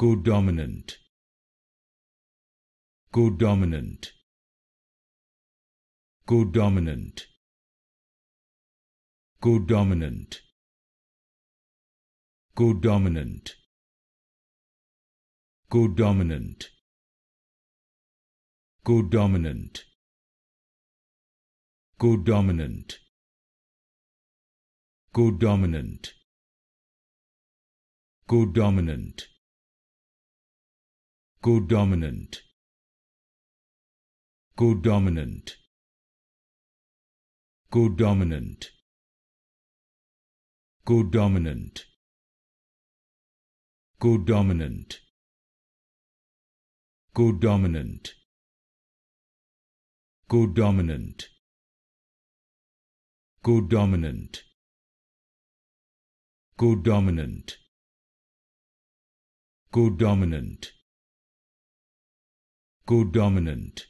codominant codominant codominant codominant codominant codominant codominant codominant codominant codominant codominant codominant codominant codominant codominant codominant codominant codominant codominant codominant codominant